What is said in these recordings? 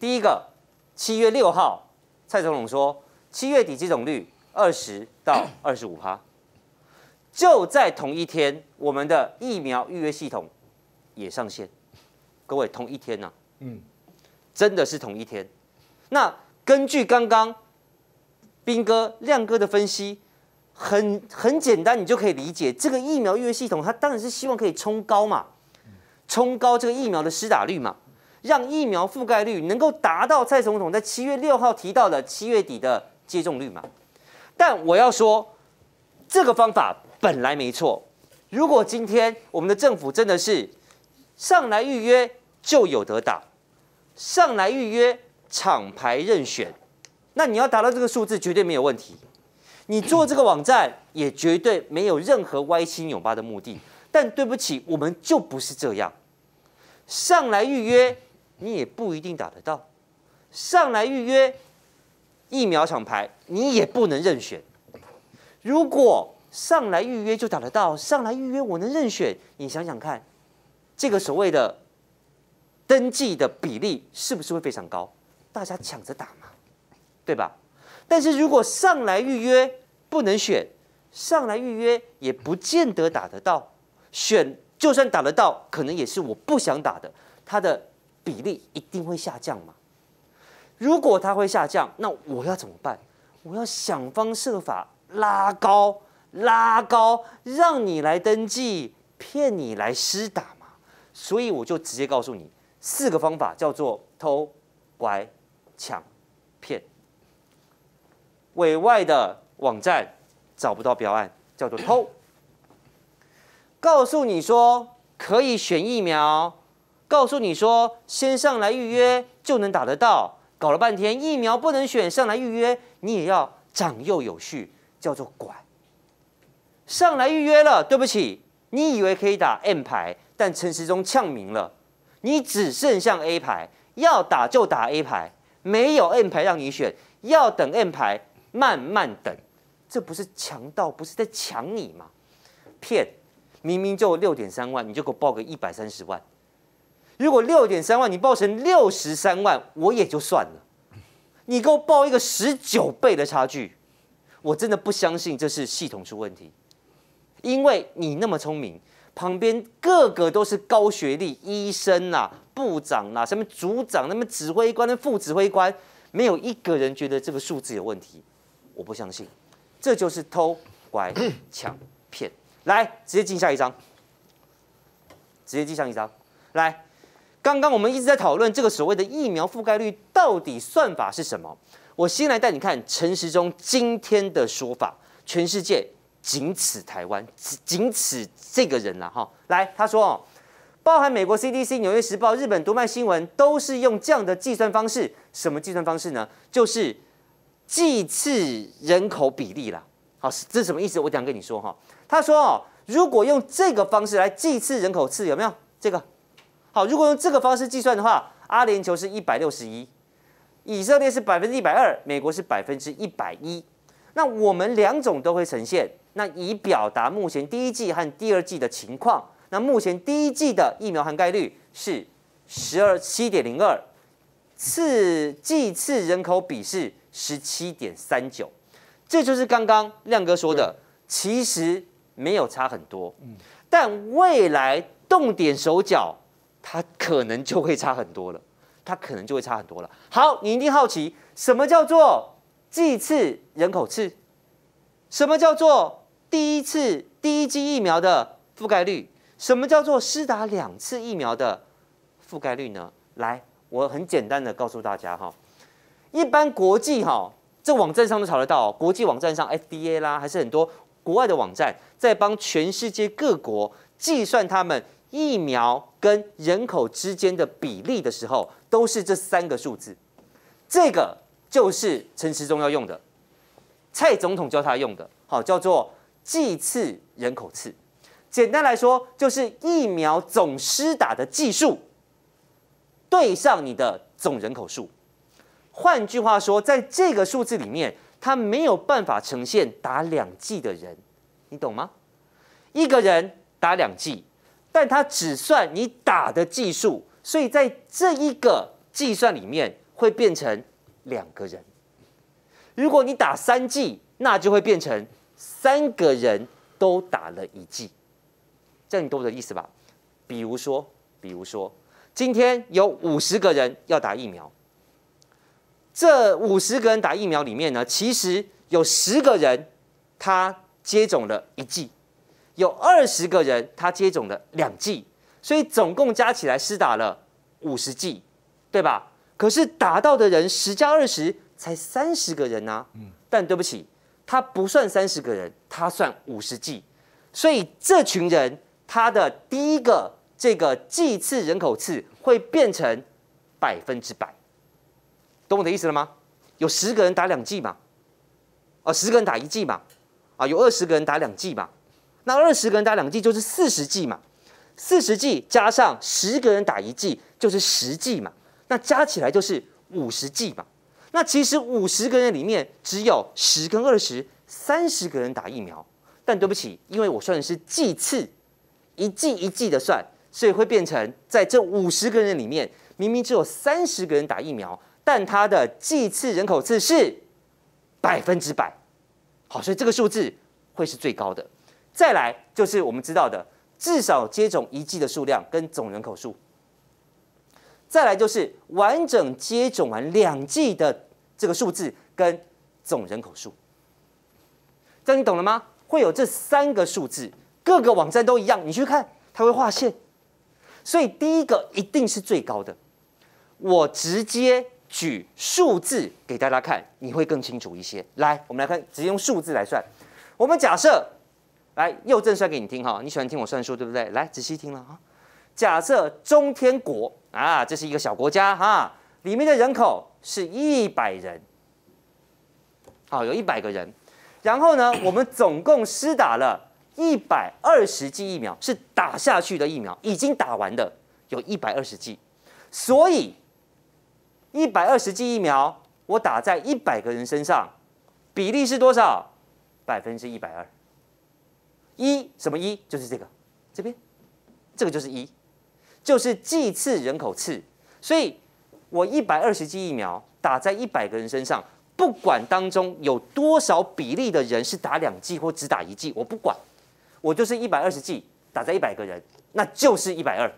第一个，七月六号，蔡总统说七月底接种率二十到二十五趴，就在同一天，我们的疫苗预约系统也上线，各位同一天呐，嗯，真的是同一天。那根据刚刚斌哥、亮哥的分析，很很简单，你就可以理解这个疫苗预约系统，它当然是希望可以冲高嘛，冲高这个疫苗的施打率嘛。让疫苗覆盖率能够达到蔡总统在七月六号提到的七月底的接种率嘛？但我要说，这个方法本来没错。如果今天我们的政府真的是上来预约就有得打，上来预约厂牌任选，那你要达到这个数字绝对没有问题。你做这个网站也绝对没有任何歪七扭八的目的。但对不起，我们就不是这样。上来预约。你也不一定打得到，上来预约疫苗厂牌，你也不能任选。如果上来预约就打得到，上来预约我能任选，你想想看，这个所谓的登记的比例是不是会非常高？大家抢着打嘛，对吧？但是如果上来预约不能选，上来预约也不见得打得到，选就算打得到，可能也是我不想打的，他的。比例一定会下降吗？如果它会下降，那我要怎么办？我要想方设法拉高，拉高，让你来登记，骗你来施打嘛。所以我就直接告诉你四个方法，叫做偷、拐、抢、骗。委外的网站找不到标案，叫做偷。告诉你说可以选疫苗。告诉你说，先上来预约就能打得到。搞了半天，疫苗不能选，上来预约你也要长幼有序，叫做管。上来预约了，对不起，你以为可以打 N 牌，但陈时中呛明了，你只剩下 A 牌，要打就打 A 牌，没有 N 牌让你选，要等 N 牌慢慢等。这不是强盗，不是在抢你吗？骗，明明就六点三万，你就给我报个一百三十万。如果六点三万你报成六十三万，我也就算了。你给我报一个十九倍的差距，我真的不相信这是系统出问题。因为你那么聪明，旁边个个都是高学历医生啦、部长啦、什么组长、什么指挥官、副指挥官，没有一个人觉得这个数字有问题。我不相信，这就是偷、拐、抢、骗。来，直接记下一张，直接记上一张，来。刚刚我们一直在讨论这个所谓的疫苗覆盖率到底算法是什么？我先来带你看陈时中今天的说法。全世界仅此台湾，仅此这个人了。哈。来，他说哦，包含美国 CDC、纽约时报、日本读卖新闻，都是用这样的计算方式。什么计算方式呢？就是计次人口比例啦。好，这是什么意思？我想跟你说哈。他说哦，如果用这个方式来计次人口次，有没有这个？好，如果用这个方式计算的话，阿联酋是一百六十一，以色列是百分之一百二，美国是百分之一百一。那我们两种都会呈现。那以表达目前第一季和第二季的情况。那目前第一季的疫苗含盖率是十二七点零二，次季次人口比是十七点三九。这就是刚刚亮哥说的，其实没有差很多。但未来动点手脚。它可能就会差很多了，它可能就会差很多了。好，你一定好奇什么叫做第次人口次，什么叫做第一次第一剂疫苗的覆盖率，什么叫做施打两次疫苗的覆盖率呢？来，我很简单的告诉大家哈，一般国际哈，这网站上都查得到，国际网站上 FDA 啦，还是很多国外的网站在帮全世界各国计算他们。疫苗跟人口之间的比例的时候，都是这三个数字。这个就是陈时中要用的，蔡总统教他用的，好叫做剂次人口次。简单来说，就是疫苗总施打的计数对上你的总人口数。换句话说，在这个数字里面，他没有办法呈现打两剂的人，你懂吗？一个人打两剂。但它只算你打的技数，所以在这一个计算里面会变成两个人。如果你打三剂，那就会变成三个人都打了一剂，这样你懂我的意思吧？比如说，比如说，今天有五十个人要打疫苗，这五十个人打疫苗里面呢，其实有十个人他接种了一剂。有二十个人，他接种了两剂，所以总共加起来施打了五十剂，对吧？可是打到的人十加二十才三十个人啊，嗯，但对不起，他不算三十个人，他算五十剂，所以这群人他的第一个这个剂次人口次会变成百分之百，懂我的意思了吗？有十个人打两剂嘛，啊，十个人打一剂嘛，啊，有二十个人打两剂嘛。那二十个人打两剂就是四十剂嘛，四十剂加上十个人打一剂就是十剂嘛，那加起来就是五十剂嘛。那其实五十个人里面只有十跟二十、三十个人打疫苗，但对不起，因为我算的是剂次，一剂一剂的算，所以会变成在这五十个人里面，明明只有三十个人打疫苗，但他的剂次人口次是百分之百，好，所以这个数字会是最高的。再来就是我们知道的，至少接种一剂的数量跟总人口数；再来就是完整接种完两剂的这个数字跟总人口数。这你懂了吗？会有这三个数字，各个网站都一样。你去看，它会划线，所以第一个一定是最高的。我直接举数字给大家看，你会更清楚一些。来，我们来看，直接用数字来算。我们假设。来，又正算给你听哈，你喜欢听我算数对不对？来，仔细听了啊。假设中天国啊，这是一个小国家哈，里面的人口是一百人，好，有一百个人。然后呢，我们总共施打了一百二十剂疫苗，是打下去的疫苗，已经打完的有一百二十剂。所以，一百二十剂疫苗我打在一百个人身上，比例是多少？百分之一百二。一什么一就是这个，这边，这个就是一，就是剂次人口次。所以，我一百二十剂疫苗打在一百个人身上，不管当中有多少比例的人是打两剂或只打一剂，我不管，我就是一百二十剂打在一百个人，那就是一百二，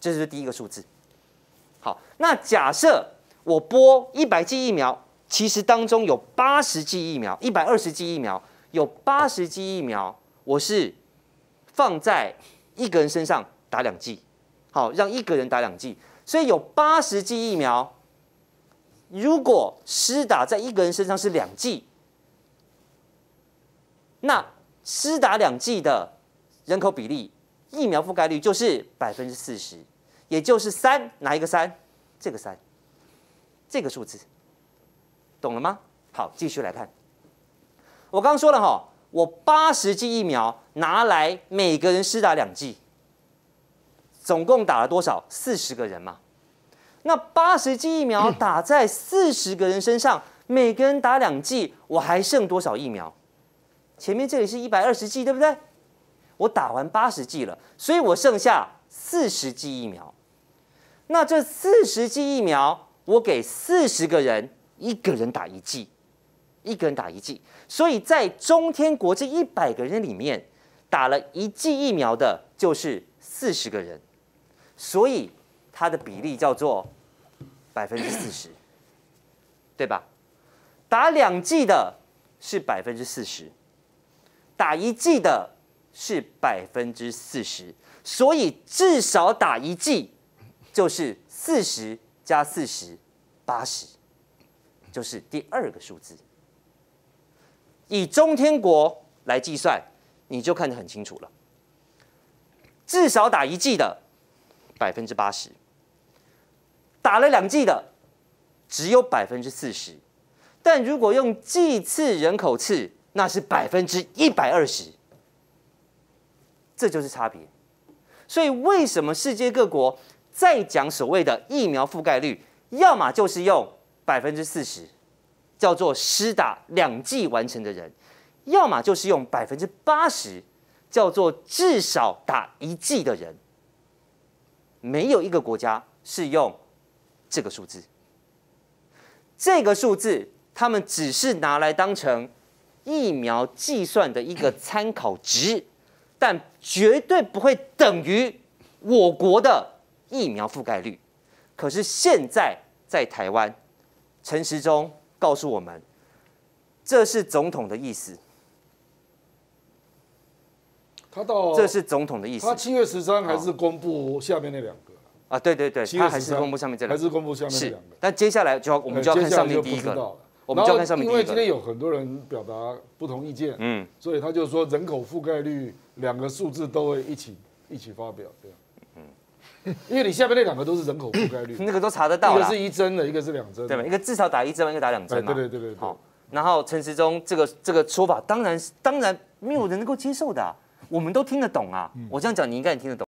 这是第一个数字。好，那假设我播一百剂疫苗，其实当中有八十剂疫苗，一百二十剂疫苗有八十剂疫苗。我是放在一个人身上打两剂，好让一个人打两剂，所以有八十剂疫苗。如果施打在一个人身上是两剂，那施打两剂的人口比例，疫苗覆盖率就是百分之四十，也就是三，哪一个三？这个三，这个数字，懂了吗？好，继续来看。我刚说了哈。我八十剂疫苗拿来每个人施打两剂，总共打了多少？四十个人嘛。那八十剂疫苗打在四十个人身上，每个人打两剂，我还剩多少疫苗？前面这里是一百二十剂，对不对？我打完八十剂了，所以我剩下四十剂疫苗。那这四十剂疫苗，我给四十个人，一个人打一剂。一个人打一剂，所以在中天国际一百个人里面，打了一剂疫苗的就是四十个人，所以它的比例叫做百分之四十，对吧？打两剂的，是百分之四十，打一剂的，是百分之四十，所以至少打一剂，就是四十加四十，八十，就是第二个数字。以中天国来计算，你就看得很清楚了。至少打一剂的百分之八十，打了两剂的只有百分之四十。但如果用剂次人口次，那是百分之一百二十。这就是差别。所以，为什么世界各国在讲所谓的疫苗覆盖率，要么就是用百分之四十？叫做施打两剂完成的人，要么就是用百分之八十，叫做至少打一剂的人，没有一个国家是用这个数字，这个数字他们只是拿来当成疫苗计算的一个参考值，但绝对不会等于我国的疫苗覆盖率。可是现在在台湾，陈时中。告诉我们，这是总统的意思。他到，这是总统的意思。他七月十三还是公布下面那两个？啊，对对对，他还是公布上面这两个，还是公布下面这两个。但接下来就要我们就要看上面第一个。我们就要看上面第一个。因为今天有很多人表达不同意见，嗯，所以他就说人口覆盖率两个数字都会一起一起发表这样。因为你下面那两个都是人口覆盖率，那个都查得到，一个是一针的，一个是两针，对吧？一个至少打一针一个打两针嘛，对对对对对。好，然后陈时中这个这个说法，当然是当然没有人能够接受的，我们都听得懂啊，我这样讲你应该也听得懂。